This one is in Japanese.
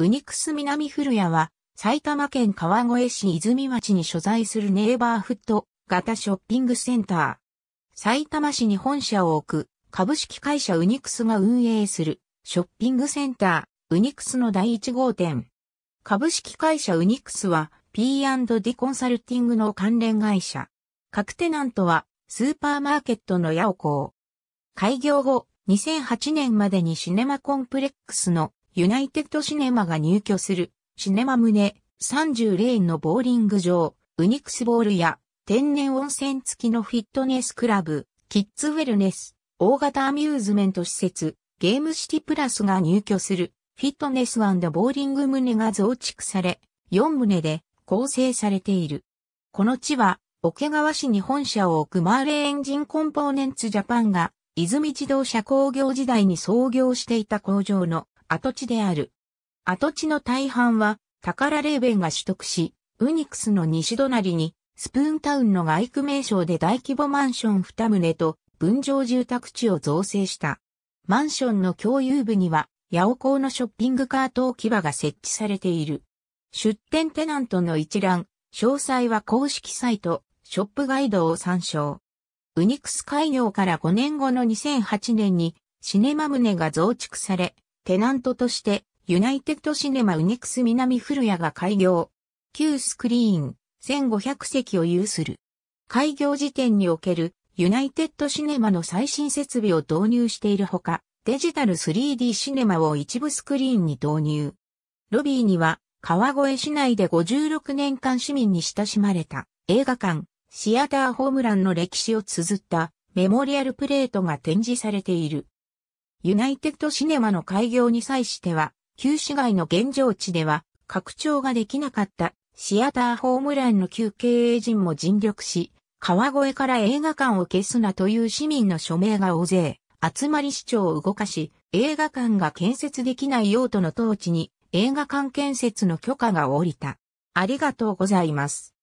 ウニクス南古谷は、埼玉県川越市泉町に所在するネイバーフット型ショッピングセンター。埼玉市に本社を置く株式会社ウニクスが運営するショッピングセンターウニクスの第1号店。株式会社ウニクスは P&D コンサルティングの関連会社。各テナントはスーパーマーケットのヤオコー。開業後2008年までにシネマコンプレックスのユナイテッドシネマが入居する、シネマ胸、30レーンのボーリング場、ウニクスボールや、天然温泉付きのフィットネスクラブ、キッズウェルネス、大型アミューズメント施設、ゲームシティプラスが入居する、フィットネスボーリング棟が増築され、4棟で構成されている。この地は、桶川市に本社を置くマーレーエンジンコンポーネンツジャパンが、泉自動車工業時代に創業していた工場の跡地である。跡地の大半は、宝レーベンが取得し、ウニクスの西隣に、スプーンタウンの外区名称で大規模マンション2棟と、分譲住宅地を造成した。マンションの共有部には、八尾港のショッピングカート置き場が設置されている。出店テナントの一覧、詳細は公式サイト、ショップガイドを参照。ウニクス開業から5年後の2008年に、シネマ棟が増築され、テナントとして、ユナイテッドシネマウニクス南古谷が開業。旧スクリーン、1500席を有する。開業時点における、ユナイテッドシネマの最新設備を導入しているほか、デジタル 3D シネマを一部スクリーンに導入。ロビーには、川越市内で56年間市民に親しまれた映画館、シアターホームランの歴史を綴ったメモリアルプレートが展示されている。ユナイテッドシネマの開業に際しては、旧市街の現状地では拡張ができなかったシアターホームランの旧経営陣も尽力し、川越から映画館を消すなという市民の署名が大勢、集まり市長を動かし、映画館が建設できない用途の当地に映画館建設の許可が下りた。ありがとうございます。